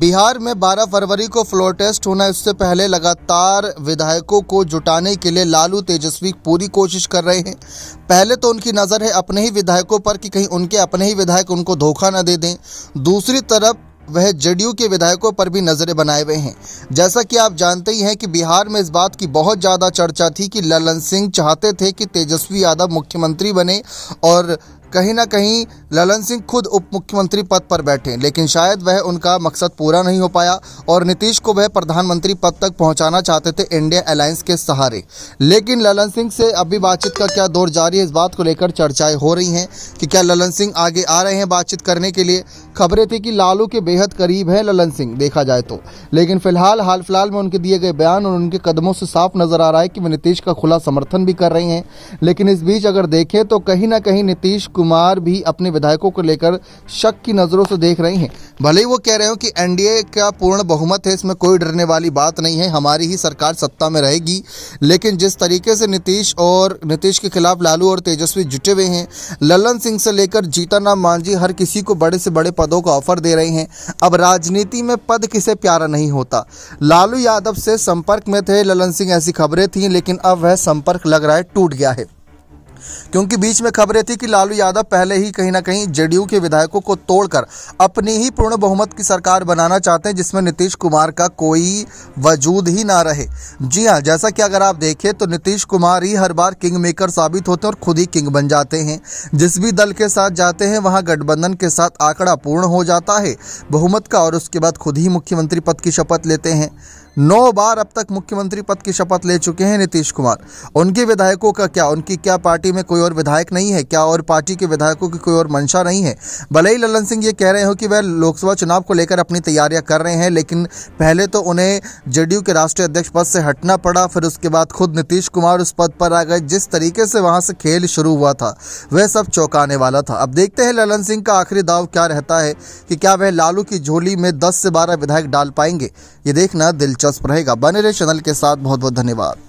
बिहार में 12 फरवरी को floor test होना इससे पहले लगातार विधायकों को जुटाने के लिए लालू तेजस्वी पूरी कोशिश कर रहे हैं पहले तो उनकी नज़र है अपने ही विधायकों पर कि कहीं उनके अपने ही विधायक उनको धोखा न दे दें दूसरी तरफ वह जेडीयू के विधायकों पर भी नजरें बनाए हुए हैं जैसा कि आप जानते ही हैं कि बिहार में इस बात की बहुत ज़्यादा चर्चा थी कि ललन सिंह चाहते थे कि तेजस्वी यादव मुख्यमंत्री बने और कहीं ना कहीं ललन सिंह खुद उप मुख्यमंत्री पद पर बैठे लेकिन शायद वह उनका मकसद पूरा नहीं हो पाया और नीतीश को वह प्रधानमंत्री पद तक पहुंचाना चाहते थे इंडिया अलायंस के सहारे लेकिन ललन सिंह से अभी बातचीत का क्या दौर जारी है इस बात को लेकर चर्चाएं हो रही हैं कि क्या ललन सिंह आगे आ रहे हैं बातचीत करने के लिए खबरें थी कि लालू के बेहद करीब हैं ललन सिंह देखा जाए तो लेकिन फिलहाल हाल फिलहाल में उनके दिए गए बयान और उनके कदमों से साफ नजर आ रहा है कि वे नीतीश का खुला समर्थन भी कर रहे हैं लेकिन इस बीच अगर देखें तो कहीं ना कहीं नीतीश कुमार भी अपने विधायकों को लेकर शक की नजरों से देख रहे हैं भले ही वो कह रहे हो कि एनडीए का पूर्ण बहुमत है इसमें कोई डरने वाली बात नहीं है हमारी ही सरकार सत्ता में रहेगी लेकिन जिस तरीके से नीतीश और नीतीश के खिलाफ लालू और तेजस्वी जुटे हुए हैं ललन सिंह से लेकर जीता नाम मांझी हर किसी को बड़े से बड़े पदों का ऑफर दे रहे हैं अब राजनीति में पद किसे प्यारा नहीं होता लालू यादव से संपर्क में थे ललन सिंह ऐसी खबरें थी लेकिन अब वह संपर्क लग रहा है टूट गया है क्योंकि बीच में खबरें थी कि लालू यादव पहले ही कहीं ना कहीं जेडीयू के विधायकों को तोड़कर अपनी ही पूर्ण बहुमत की सरकार बनाना चाहते हैं जिसमें नीतीश कुमार का कोई वजूद ही ना रहे जी हाँ जैसा कि अगर आप देखें तो नीतीश कुमार ही हर बार किंग मेकर साबित होते हैं और खुद ही किंग बन जाते हैं जिस भी दल के साथ जाते हैं वहाँ गठबंधन के साथ आंकड़ा पूर्ण हो जाता है बहुमत का और उसके बाद खुद ही मुख्यमंत्री पद की शपथ लेते हैं नौ बार अब तक मुख्यमंत्री पद की शपथ ले चुके हैं नीतीश कुमार उनके विधायकों का क्या उनकी क्या पार्टी में कोई और विधायक नहीं है क्या और पार्टी के विधायकों की कोई और मंशा नहीं है भले ही ललन सिंह ये कह रहे हो कि वह लोकसभा चुनाव को लेकर अपनी तैयारियां कर रहे हैं लेकिन पहले तो उन्हें जेडीयू के राष्ट्रीय अध्यक्ष पद से हटना पड़ा फिर उसके बाद खुद नीतीश कुमार उस पद पर आ गए जिस तरीके से वहां से खेल शुरू हुआ था वह सब चौंकाने वाला था अब देखते हैं ललन सिंह का आखिरी दाव क्या रहता है कि क्या वह लालू की झोली में दस से बारह विधायक डाल पाएंगे ये देखना दिलचस्प दिलचस्प रहेगा बने रहे चैनल के साथ बहुत बहुत धन्यवाद